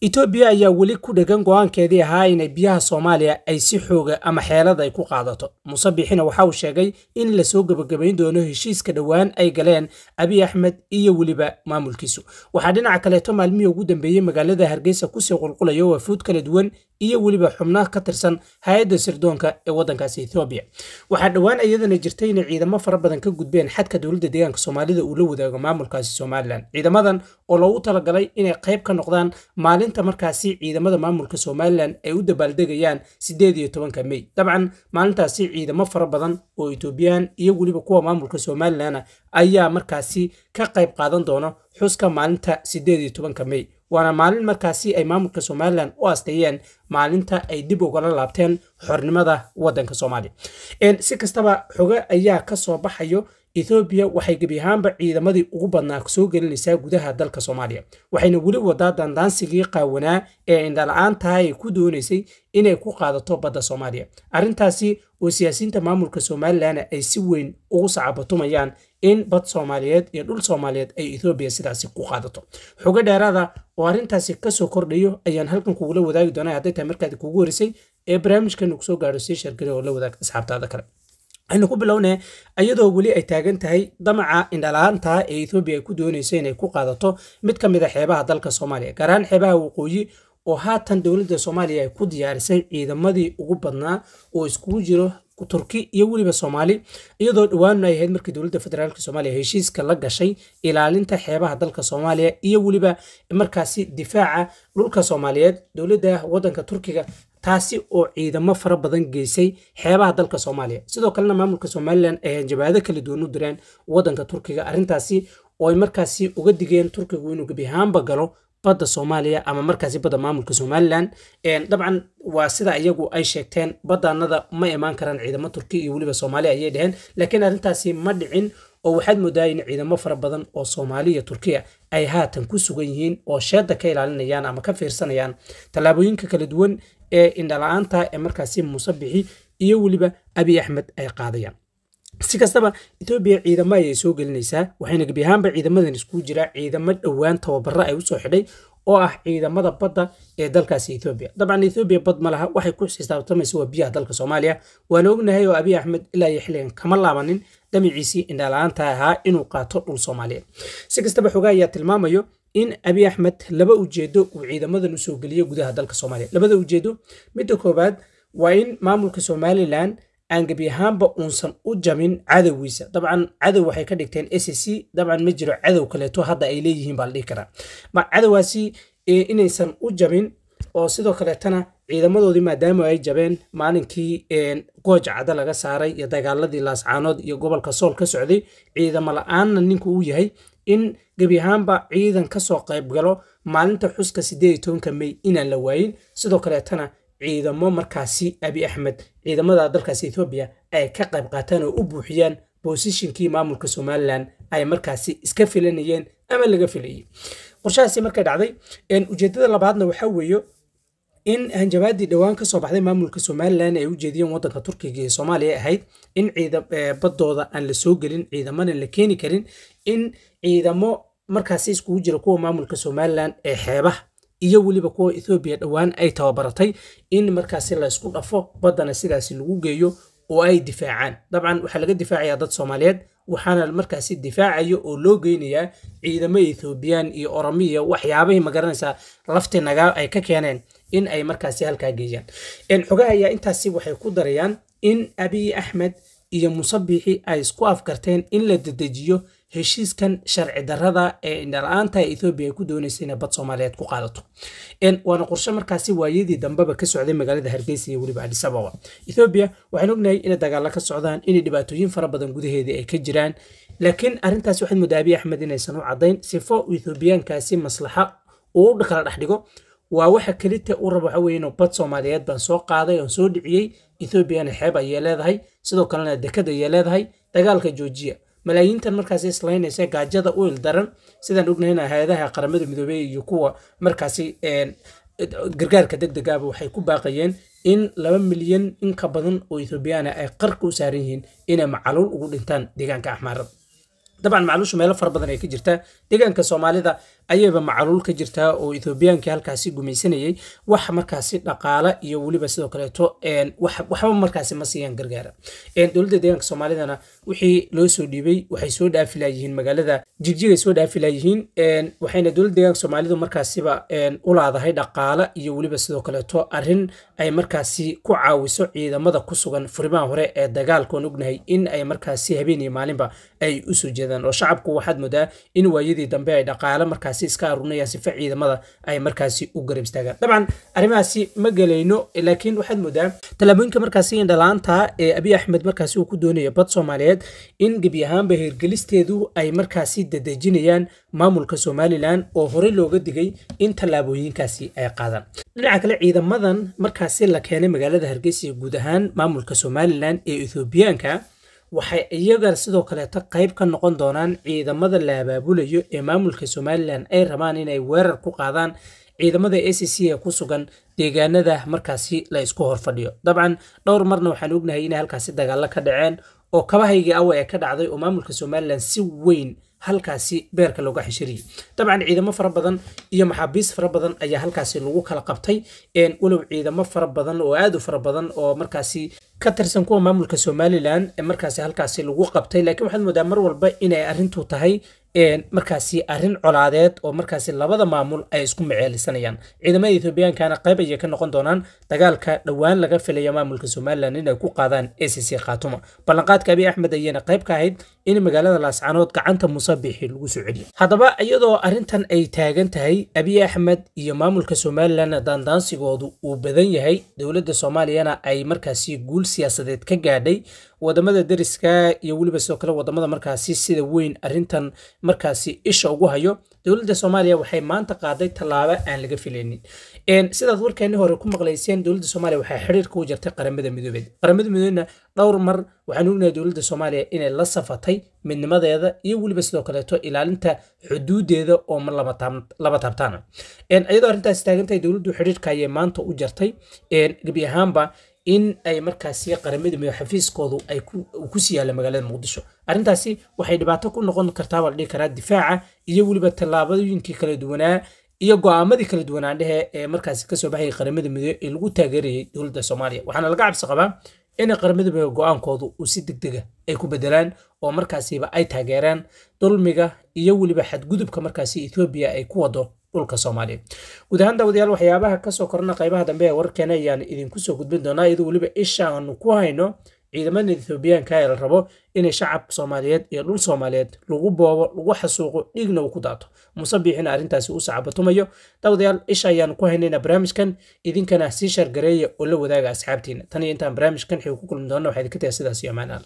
etoobiya ayaa weli ku dhegan go'aankeedii ahaa inay biyaha soomaaliya ay si xooga ama xeelad ay ku qaadato muuse biixina waxa uu sheegay in lasoo gebagabayn doono heshiiska dhowaan ay galeen abiy axmed iyo weliba maamulkiisu waxaa dhinaca kaleeto maalmihii ugu dambeeyey magaalada hargeysa kusii qulqulaya wafuud kala duwan iyo weliba xubna ka tirsan hay-adda sirdoonka ee waddankaasi ethoobiya waxaa dhowaan iyadana jirtay inay ciidamo fara badan ka gudbeen xadka dowladda deegaanka soomaalida uu la wadaago maamulkaasi somalilan ciidamadan oo loogu talagalay inay qayb ka noqdaan maalinta markaasi ciidamada maamulka somalilan ay u dabaaldegayaan sideed iyo tobanka mey dabcan maalintaasi ciidamo fara badan oo etoobiyaan iyo weliba kuwa maamulka somalilana ayaa markaasi ka qayb qaadan doona xuska maalinta sideed iyo tobanka mey waana maalin markaasi ay maamulka somalilan u asteeyeen maalinta ay dib ugala laabteen xornimada wadanka soomaaliya si kastaba xoge ayaa ka soo baxayo ethoobiya waxay gebi ahaanba ciidamadii ugu badnaa soo gelinaysaa gudaha dalka soomaaliya waxayna weli wadaa dandaansigii qaawanaa ee indhala-aantaha ay ku doonaysay inay ku qaadato badda soomaaliya arrintaasi oo siyaasiinta maamulka somalilanna ay si weyn ugu sacabatumayaan in bad soomaaliyeed iyo dhul soomaaliyeed ay ethoobiya sidaasi ku qaadato xogo dheeraada oo arrintaasi kasoo kordhayo ayaan halkan kugula wadaagi doonaa hadday tahay markaadi kuugu horisay ee barnaamijkan kusoo gaadho sii shargari oo la wadaag asxaabtaada kale waxaynu ku bilowne iyadoo weli ay taagan tahay damaca indhalaanta ee ethoobiya ay ku doonayso inay ku qaadato mid ka mid a ah xeebaha dalka soomaaliya gaar ahaan xeebaha waqooyi oo haatan dowladda soomaaliya ay ku diyaarisay ciidamadii ugu badnaa oo iskugu jiro turki iyo weliba soomaali iyadoo dhawaanu ay ahayd markii dowladda federaalk soomaliya heshiiska la gashay ilaalinta xeebaha dalka soomaaliya iyo weliba markaasi difaaca dhulka soomaaliyeed dowladda waddanka turkiga taasi oo ciidamo fara badan geysay xeebaha dalka soomaaliya sidoo kalena maamulka somalilan ay jabaado kala duwan u direen waddanka turkiga arrintaasi oo ay markaasi uga digeen turkigu inuu gebi ahaanba galo badda soomaaliya ama markaasi badda maamulka somalilan dabcan waa sidaa iyagu ay sheegteen badaanada ma imaan karaan ciidamo turkiya iyo weliba soomaaliya ayay dhaheen laakiin arrintaasi ma dhicin oo waxaad moodaa in ciidamo fara badan oo soomaaliya turkiya ay haatan ku sugan yihiin oo sheedda ka ilaalinayaan ama ka fiirsanayaan tallaabooyinka kala duwan ee indhala-aanta ee markaasi muuse bixi iyo weliba abiy axmed ay qaadayaan si kastaba etoobiya ciidamo ayay soo gelinaysaa waxayna gebi ahaanba ciidamadan isku jiraa ciidamo dhowaan tababaro ay usoo xidhay oo ah ciidamada badda ee dalkaasi ethoobiya dabcan ethoobiya bad ma laha waxay ku xisaabtamaysa waa biyaha dalka soomaaliya waana ognahay oo abiy axmed ilaa iyo xilligan kama laabanin dhamaciisii indhala-aanta ahaa inuu qaato dhul soomaaliyeed si kastaba xogaa ayaa tilmaamayo in abiy axmed laba ujeedo uu ciidamadan usoo geliyo gudaha dalka soomaaliya labada ujeedo midda koowaad waa in maamulka somalilan aan gebi ahaanba uunsan u jabin cadowgiisa dabcan cadow waxay ka dhigteen s c dabcan ma jiro cadow kaleeto hadda ay leeyihiin baa la dhihi karaa cadowaasi eh, inaysan u jabin oo sidoo kaleetana ciidamadoodii maadaama ay jabeen maalinkii eh, gooja cadda laga saaray iyo dagaaladii laascaanood iyo gobolka sool ka socday ciidamo la-aanna ninku uu yahay in gebi ahaanba ciidan ka soo qayb galo maalinta xuska sideed tobanka mey inaan la waayin sidoo kaleetana ciidamo markaasi abi axmed ciidamada dalkaasi ethoobiya ay ka qayb qaataan oo u buuxiyaan boosishinkii maamulka somalilan ay markaasi iska filanayeen ama laga filayey qorshahaasi markay dhacday ujeeddada labaadna waxaa weeye in hanjabaadii dhowaan kasoo baxday maamulka somalilan ay u jeediyeen waddanka turkiga ee soomaaliya ahayd in e, badooda aan la soo gelin ciidamana la keeni karin in ciidamo markaasi iskugu jira kuwa maamulka somalilan ee xeebaha iyo weliba kuwa ethoobiya dhowaan ay tababaratay in markaasi laysku dhafo baddana sidaasi lagu geeyo oo ay difaacaan dabcan waxaa laga difaacaya dad soomaaliyeed waxaana markaasi difaacayo oo loo geynayaa ciidamo ethoobiyan iyo oromiya waxyaabahii magaranaysaa laftinaga ay ka keeneen in ay markaasi halkaa geeyaan xogaha ayaa intaasi waxay ku darayaan in abiy axmed iyo musabixi ay isku afgarteen in la dedejiyo heshiiskan sharci darada ee indhala-aanta ethoobiya ay ku doonaysa inay bad soomaaliyeed ku qaadato waana qorshe markaasi waayadii dambeba ka socday magaalada hargeysa iyo weliba adis ethoobiya waxaan ognahay inay dagaalla ka socdaan inay dhibaatooyin fara badan gudaheedii ay ka jiraan laakiin arrintaas waxaad moodaa abiy axmed inaysan u caddayn sifo ethoobiyaankaasi maslaxa uu kala dhex waa waxa kelita u raba waxa weye inuu bad soomaaliyeed baan soo qaaday oon soo dhiciyey ethoobiana xeeb ayay leedahay sidoo kalena dekad ayay leedahay dagaalka joojiya malaayiintan markaasi islaynaysa gaajada u ildaran sidaan ognahayna hay-adaha qaramada midoobey iyo kuwa markaasi gargaarka degdegaba ah waxay ku baaqayeen in laba milyan inka badan oo ethoobiyaana ay qarka u saaran yihiin inay macaluul ugu dhintaan deegaanka axmaarada dabcan macluushu meelo fara badan ay ka jirtaa deegaanka soomaalida ayayba macluul ka jirtaa oo ethoobiyaanka halkaasi gumaysanayay wax markaasi dhaqaale iyo weliba sidoo kaleeto waxba markaasi ma siiyaan gargaara dowladda deegaanka soomaalidana wixii loo soo dhiibay waxay soo dhaafilayihiin magaalada jigjigay soo dhaafilayihiin waxayna dowladda deegaanka soomaalidu markaasiba u laadahay dhaqaale iyo weliba sidoo kaleeto arrin ay markaasi ku caawiso ciidamada ku sugan furimaha hore ee dagaalka oon ognahay in ay markaasi habeen iyo maalinba ay usoo jeedaan waayadan oo shacabku waxaad moodaa in waayadii dambe ay dhaqaale markaasi iska arunayaan sifa ciidamada ay markaasi u garab istaagaan dabcan arrimahaasi ma gelayno laakiin waxaad moodaa tallaabooyinka markaasi indhalaanta ee abiy axmed markaasi uu ku doonayo bad soomaaliyeed in gebi ahaanba hirgelisteedu ay markaasi dadejinayaan maamulka somalilan oo horey looga digay in tallaabooyinkaasi ay qaadaan dhinaca kale ciidamadan markaasi la keenay magaalada hargeysa guud ahaan maamulka somalilan ee ethoobiyaanka waxay iyagana sidoo kaleeto qayb ka noqon doonaan ciidamada la abaabulayo ee maamulka somalilan ay rabaan inay weerar ku qaadaan ciidamada a c c ee ku sugan deegaanada markaasi la isku hor fadhiyo dabcan dhowr marna waxaan ognahay inay halkaasi dagaalo ka dhaceen oo kabahaygii awa ee ka dhacday oo maamulka somalilan si weyn halkaasi beerka looga xishiriyey dabcan ciidamo fara badan iyo maxaabiis fara badan ayaa halkaasi lagu kala qabtay walow ciidamo fara badan oo aad u fara badan oo markaasi ka tirsan kuwa maamulka somalilan markaasi halkaasi lagu qabtay laakiin waxaad moodaa mar walba inay arrintu tahay markaasi arrin colaadeed oo markaasi labada maamul ay isku maceelisanayaan ciidamada ethoobiyankana qayb ayay ka noqon doonaan dagaalka dhowaan laga filayo maamulka somalilan inay ku qaadaan acc khaatuma ballanqaadka abi axmed ayayna qayb ka ahayd in magaalada laascanood gacanta musabixi lagu soo celiyo haddaba iyadoo arrintan ay taagan tahay abiy axmed iyo maamulka somalilan daandaansigoodu uu badan yahay dowladda soomaaliyana ay markaasi guul siyaasadeed ka gaadhay wadamada deriska iyo weliba sidoo kale wadamada markaasi sida weyn arrintan markaasi isha ugu hayo dowladda soomaaliya waxay maanta qaaday tallaabo aan laga filaynin sidaad warkeeni hore ku maqlayseen dowladda soomaaliya waxaa xiriir kugu jirtay qaramada midoobeed qaramada midoobena dhowr mar waxaan ognahay dowladda soomaaliya inay la safatay midnimadeeda iyo weliba sidoo kaleeto ilaalinta xuduudeeda oo mar lama taabtaana iyadoo arrintaas taagantahay dowladdu xidhiirka ayay maanta u jartay gebi ahaanba in ay markaasi qaramada midoobe xafiiskoodu ay kusii yaalla magaalada muqdisho arrintaasi waxay dhibaato ku noqon kartaa waa la dhihi karaa difaaca iyo weliba tallaabooyinkii kala duwanaa iyo go'aamadii kala duwanaan dhehe ee markaasi kasoo baxayay qaramada midoobe ee lagu taageerayay dowladda soomaaliya waxaana laga cabsi qabaa inay qaramada midoobe go'aankoodu uu si deg dega ah ay ku bedelaan oo markaasiba ay taageeraan dulmiga iyo weliba xadgudubka markaasi ethoobiya ay ku wado dhulka soomaaliya guud ahaan daawadayaal waxyaabaha kasoo korana qaybaha dambe ee warkeena ayaan idinku soo gudbin doonaa iyadoo weliba aanu ku hayno ciidamada ethoobiyaanka ee la rabo inay shacab soomaaliyeed iyo dhul soomaaliyeed lagu boobo lagu xasuuqo dhiigna uu ku daato muse biixina arrintaasi u sacabatumayo daawadayaal isha ayaan ku haynayna barnaamijkan idinkana sii shaargareeya oo la wadaaga asxaabtiina tan iyo intaan barnaamijkan xig ku kulmi doonna waxaa idinka tahay sidaas iyo amaanaal